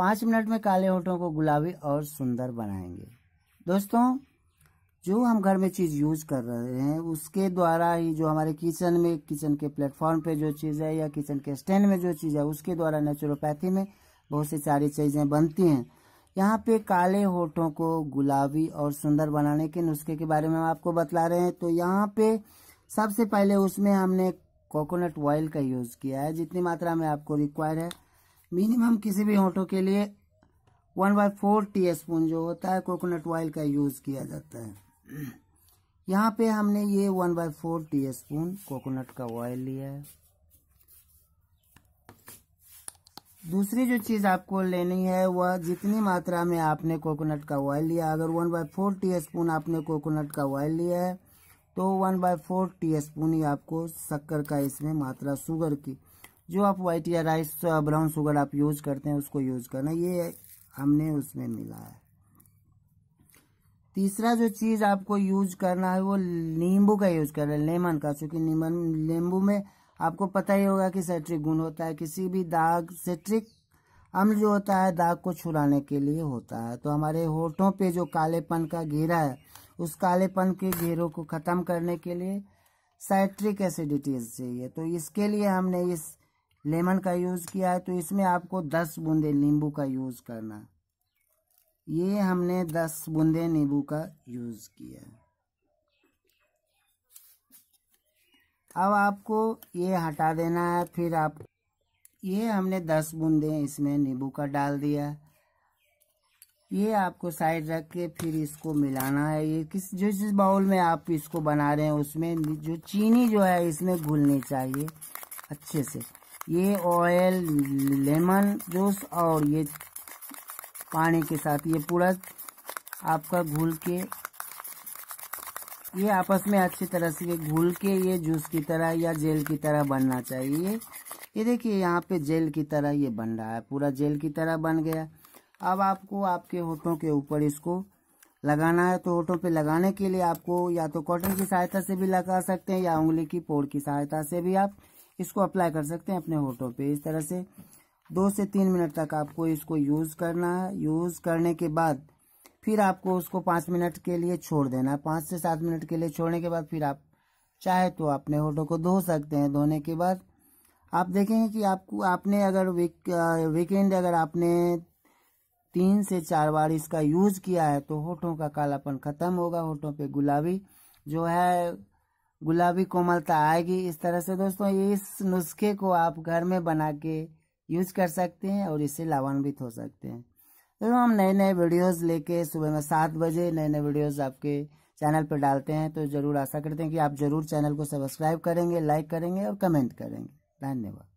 पाँच मिनट में काले होठों को गुलाबी और सुंदर बनाएंगे दोस्तों जो हम घर में चीज़ यूज कर रहे हैं उसके द्वारा ही जो हमारे किचन में किचन के प्लेटफॉर्म पे जो चीज़ है या किचन के स्टैंड में जो चीज़ है उसके द्वारा नेचुरोपैथी में बहुत सी सारी चीज़ें बनती हैं यहाँ पे काले होठों को गुलाबी और सुंदर बनाने के नुस्खे के बारे में हम आपको बतला रहे हैं तो यहाँ पे सबसे पहले उसमें हमने कोकोनट ऑयल का यूज़ किया है जितनी मात्रा में आपको रिक्वायर है मिनिमम किसी भी होटो के लिए one by four teaspoon जो होता है कोकोनट ऑयल का यूज़ किया जाता है यहाँ पे हमने ये one by four teaspoon coconut का ऑयल लिया है दूसरी जो चीज़ आपको लेनी है वह जितनी मात्रा में आपने कोकोनट का ऑयल लिया अगर one by four teaspoon आपने कोकोनट का ऑयल लिया है तो one by four teaspoon ही आपको शक्कर का इसमें मात्रा शुगर की जो आप वाइट या राइस ब्राउन शुगर आप यूज करते हैं उसको यूज करना ये हमने उसमें मिला है तीसरा जो चीज आपको यूज करना है वो नींबू का यूज करना है लेमन का चूंकि नीमन नींबू में आपको पता ही होगा कि सेट्रिक गुण होता है किसी भी दाग सेट्रिक अम्ल जो होता है दाग को छुड़ाने के लिए होता है तो हमारे होठों पे जो कालेपन का घेरा है उस कालेपन के घेरों को खत्म करने के लिए साइट्रिक एसिडिटीज चाहिए तो इसके लिए हमने इस लेमन का यूज़ किया है तो इसमें आपको दस बूंदे नींबू का यूज़ करना ये हमने दस बूंदे नींबू का यूज़ किया अब आपको ये हटा देना है फिर आप ये हमने दस बूंदे इसमें नींबू का डाल दिया ये आपको साइड रख के फिर इसको मिलाना है ये किस जो जिस बाउल में आप इसको बना रहे हैं उसमें जो चीनी जो है इसमें घुलनी चाहिए अच्छे से ये ऑयल लेमन जूस और ये पानी के साथ ये पूरा आपका घुल के ये आपस में अच्छी तरह से घुल के ये जूस की तरह या जेल की तरह बनना चाहिए ये देखिए यहाँ पे जेल की तरह ये बन रहा है पूरा जेल की तरह बन गया अब आपको आपके होठों के ऊपर इसको लगाना है तो होठों पे लगाने के लिए आपको या तो कॉटन की सहायता से भी लगा सकते हैं या उंगली की पोर की सहायता से भी आप इसको अप्लाई कर सकते हैं अपने होठों पे इस तरह से दो से तीन मिनट तक आपको इसको यूज़ करना है यूज़ करने के बाद फिर आपको उसको पाँच मिनट के लिए छोड़ देना है पाँच से सात मिनट के लिए छोड़ने के बाद फिर आप चाहे तो अपने होठों को धो सकते हैं धोने के बाद आप देखेंगे कि आपको आपने अगर वीक वीकेंड uh, अगर आपने तीन से चार बार इसका यूज किया है तो होठों का कालापन खत्म होगा होठों पे गुलाबी जो है गुलाबी कोमलता तो आएगी इस तरह से दोस्तों इस नुस्खे को आप घर में बना के यूज कर सकते हैं और इससे लाभान्वित हो सकते हैं दोस्तों हम नए नए वीडियोस लेके सुबह में सात बजे नए नए वीडियोस आपके चैनल पर डालते हैं तो जरूर आशा करते हैं कि आप जरूर चैनल को सब्सक्राइब करेंगे लाइक करेंगे और कमेंट करेंगे धन्यवाद